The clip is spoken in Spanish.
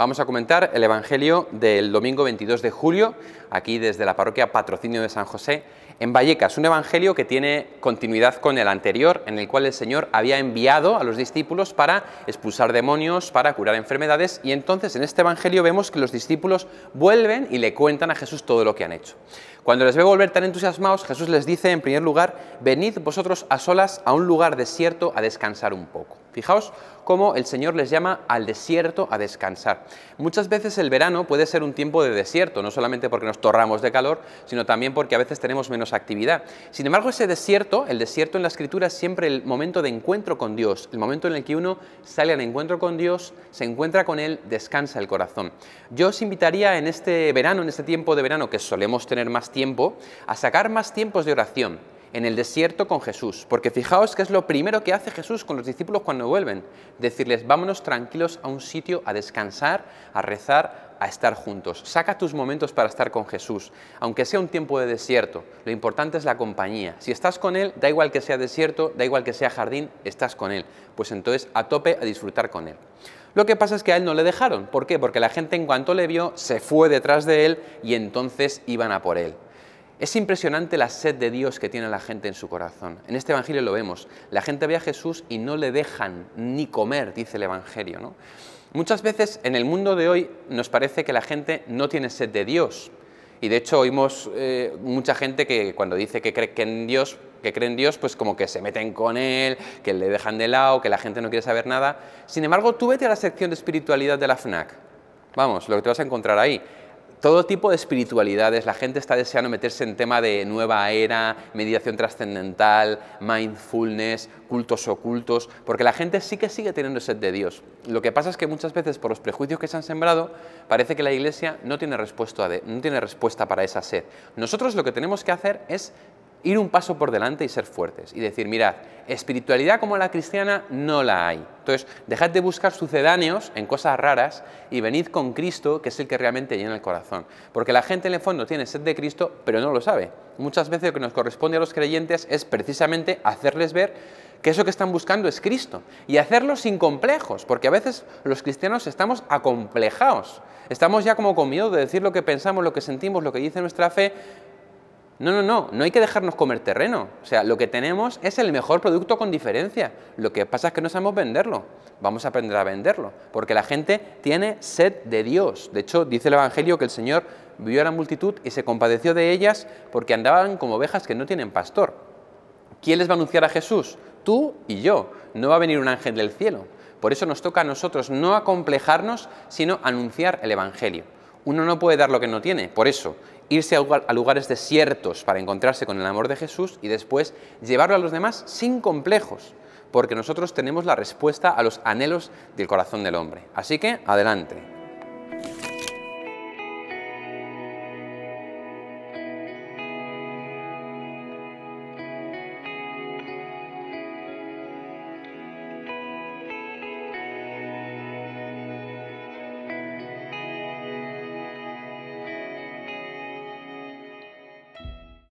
Vamos a comentar el Evangelio del domingo 22 de julio, aquí desde la parroquia Patrocinio de San José, en Vallecas. Un Evangelio que tiene continuidad con el anterior, en el cual el Señor había enviado a los discípulos para expulsar demonios, para curar enfermedades, y entonces en este Evangelio vemos que los discípulos vuelven y le cuentan a Jesús todo lo que han hecho. Cuando les ve volver tan entusiasmados, Jesús les dice, en primer lugar, venid vosotros a solas a un lugar desierto a descansar un poco. Fijaos cómo el Señor les llama al desierto a descansar. Muchas veces el verano puede ser un tiempo de desierto, no solamente porque nos torramos de calor, sino también porque a veces tenemos menos actividad. Sin embargo, ese desierto, el desierto en la Escritura es siempre el momento de encuentro con Dios, el momento en el que uno sale al encuentro con Dios, se encuentra con Él, descansa el corazón. Yo os invitaría en este verano, en este tiempo de verano que solemos tener más tiempo, a sacar más tiempos de oración en el desierto con Jesús. Porque fijaos que es lo primero que hace Jesús con los discípulos cuando vuelven. Decirles, vámonos tranquilos a un sitio a descansar, a rezar, a estar juntos. Saca tus momentos para estar con Jesús. Aunque sea un tiempo de desierto, lo importante es la compañía. Si estás con Él, da igual que sea desierto, da igual que sea jardín, estás con Él. Pues entonces a tope a disfrutar con Él. Lo que pasa es que a él no le dejaron. ¿Por qué? Porque la gente en cuanto le vio se fue detrás de él y entonces iban a por él. Es impresionante la sed de Dios que tiene la gente en su corazón. En este Evangelio lo vemos. La gente ve a Jesús y no le dejan ni comer, dice el Evangelio. Muchas veces en el mundo de hoy nos parece que la gente no tiene sed de Dios. Y de hecho oímos eh, mucha gente que cuando dice que cree en Dios, que cree en Dios, pues como que se meten con él, que le dejan de lado, que la gente no quiere saber nada. Sin embargo, tú vete a la sección de espiritualidad de la FNAC. Vamos, lo que te vas a encontrar ahí todo tipo de espiritualidades. La gente está deseando meterse en tema de nueva era, meditación trascendental, mindfulness, cultos ocultos, porque la gente sí que sigue teniendo sed de Dios. Lo que pasa es que muchas veces por los prejuicios que se han sembrado, parece que la Iglesia no tiene respuesta, de, no tiene respuesta para esa sed. Nosotros lo que tenemos que hacer es ir un paso por delante y ser fuertes y decir, mirad, espiritualidad como la cristiana no la hay. Entonces, dejad de buscar sucedáneos en cosas raras y venid con Cristo, que es el que realmente llena el corazón. Porque la gente en el fondo tiene sed de Cristo, pero no lo sabe. Muchas veces lo que nos corresponde a los creyentes es precisamente hacerles ver que eso que están buscando es Cristo y hacerlo sin complejos, porque a veces los cristianos estamos acomplejados. Estamos ya como con miedo de decir lo que pensamos, lo que sentimos, lo que dice nuestra fe, no, no, no, no hay que dejarnos comer terreno. O sea, lo que tenemos es el mejor producto con diferencia. Lo que pasa es que no sabemos venderlo. Vamos a aprender a venderlo, porque la gente tiene sed de Dios. De hecho, dice el Evangelio que el Señor vio a la multitud y se compadeció de ellas porque andaban como ovejas que no tienen pastor. ¿Quién les va a anunciar a Jesús? Tú y yo. No va a venir un ángel del cielo. Por eso nos toca a nosotros no acomplejarnos, sino anunciar el Evangelio. Uno no puede dar lo que no tiene, por eso, irse a lugares desiertos para encontrarse con el amor de Jesús y después llevarlo a los demás sin complejos, porque nosotros tenemos la respuesta a los anhelos del corazón del hombre. Así que, adelante.